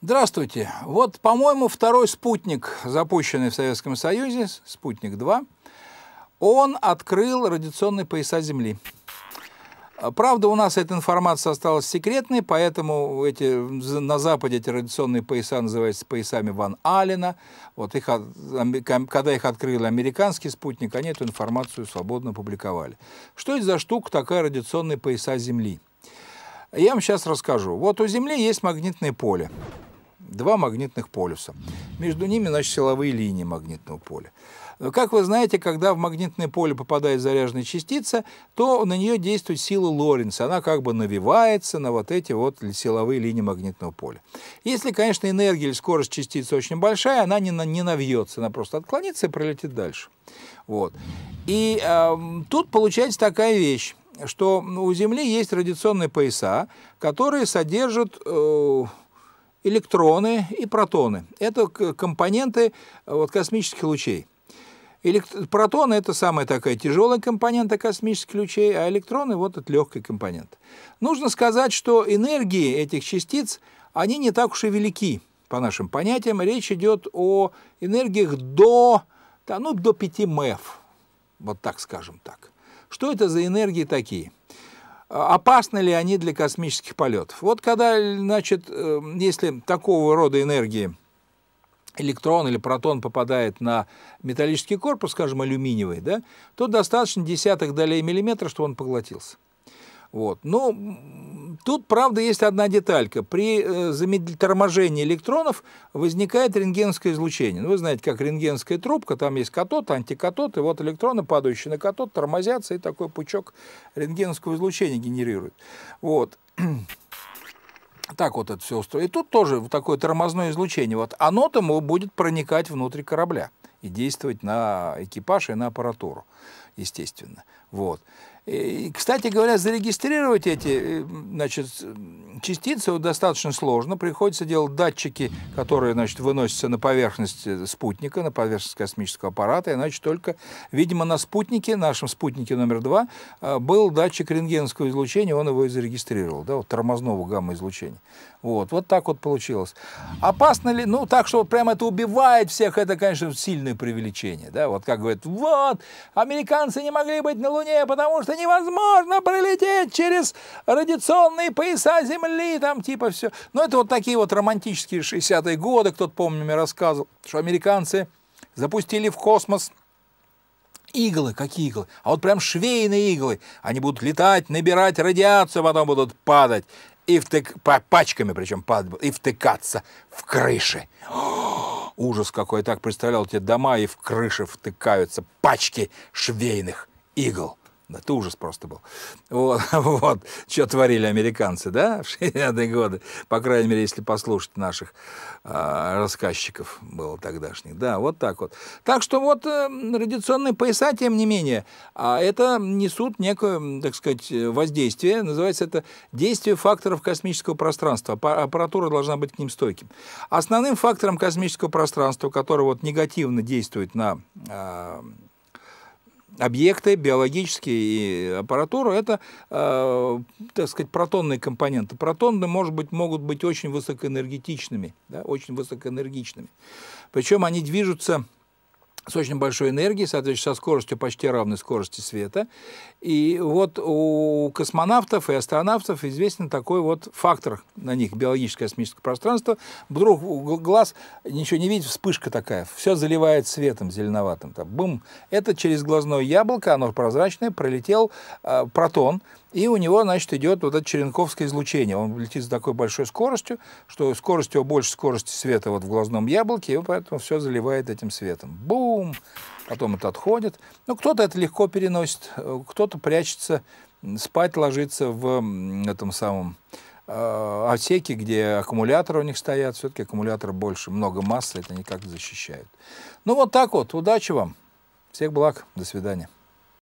Здравствуйте. Вот, по-моему, второй спутник, запущенный в Советском Союзе, спутник-2, он открыл радиационные пояса Земли. Правда, у нас эта информация осталась секретной, поэтому эти, на Западе эти радиационные пояса называются поясами Ван Алина. Вот их, когда их открыли американский спутник, они эту информацию свободно публиковали. Что это за штука такая радиационные пояса Земли? Я вам сейчас расскажу. Вот у Земли есть магнитное поле два магнитных полюса. Между ними, значит, силовые линии магнитного поля. Как вы знаете, когда в магнитное поле попадает заряженная частица, то на нее действует сила Лоренца. Она как бы навивается на вот эти вот силовые линии магнитного поля. Если, конечно, энергия или скорость частицы очень большая, она не, не навьется, она просто отклонится и пролетит дальше. Вот. И э, тут получается такая вещь что у Земли есть радиационные пояса, которые содержат э, электроны и протоны. Это компоненты э, вот, космических лучей. Элект... Протоны – это самая такая тяжелая компонента космических лучей, а электроны – вот этот легкий компонент. Нужно сказать, что энергии этих частиц, они не так уж и велики. По нашим понятиям, речь идет о энергиях до, да, ну, до 5 МЭФ, вот так скажем так. Что это за энергии такие? Опасны ли они для космических полетов? Вот когда, значит, э, если такого рода энергии электрон или протон попадает на металлический корпус, скажем, алюминиевый, да, то достаточно десятых долей миллиметра, что он поглотился. Вот. Но тут, правда, есть одна деталька. При э, торможении электронов возникает рентгенское излучение. Ну, вы знаете, как рентгенская трубка, там есть катод, антикатод, и вот электроны, падающие на катод, тормозятся, и такой пучок рентгенского излучения генерирует. Вот. Так вот это все устроено. И тут тоже такое тормозное излучение. Вот оно там будет проникать внутрь корабля и действовать на экипаж и на аппаратуру, естественно. Вот. Э, и, кстати говоря, зарегистрировать эти э, значит, частицы достаточно сложно. Приходится делать датчики, которые значит, выносятся на поверхность э, спутника, на поверхность космического аппарата. Иначе только, видимо, на спутнике, нашем спутнике номер два, э, был датчик рентгеновского излучения, он его и зарегистрировал, да, вот тормозного гамма-излучения. Вот, вот так вот получилось. Опасно ли? Ну, так, что вот прямо это убивает всех, это, конечно, сильное преувеличение. Да? Вот как говорят, вот, американцы не могли быть на Луне, потому что невозможно пролететь через радиационные пояса Земли земли, там типа все. Но это вот такие вот романтические 60-е годы, кто-то, помню, мне рассказывал, что американцы запустили в космос Иглы, какие иглы? А вот прям швейные иглы. Они будут летать, набирать радиацию, потом будут падать. И втык... пачками причем падать. И втыкаться в крыши. ужас какой. Я так представлял, те дома и в крыши втыкаются пачки швейных игл. Это ужас просто был. Вот, вот что творили американцы, да, в 60-е годы. По крайней мере, если послушать наших э, рассказчиков было тогдашних. Да, вот так вот. Так что вот э, радиационные пояса, тем не менее, а это несут некое, так сказать, воздействие. Называется это действие факторов космического пространства. Аппаратура должна быть к ним стойким. Основным фактором космического пространства, который вот негативно действует на э, объекты, биологические и аппаратуры, это, э, так сказать, протонные компоненты. Протоны, может быть, могут быть очень высокоэнергетичными, да, очень высокоэнергичными. Причем они движутся с очень большой энергией, соответственно, со скоростью почти равной скорости света. И вот у космонавтов и астронавтов известен такой вот фактор на них, биологическое космическое пространство. Вдруг глаз ничего не видит, вспышка такая, все заливает светом зеленоватым. Там, бум! Это через глазное яблоко, оно прозрачное, пролетел э, протон, и у него, значит, идет вот это черенковское излучение. Он летит с такой большой скоростью, что скорость его больше скорости света вот в глазном яблоке, и поэтому все заливает этим светом. Бум! вакуум, потом это отходит. Но ну, кто-то это легко переносит, э, кто-то прячется, спать ложится в этом самом э, отсеки, где аккумуляторы у них стоят. Все-таки аккумулятор больше, много массы, это никак не защищает. Ну вот так вот, удачи вам, всех благ, до свидания.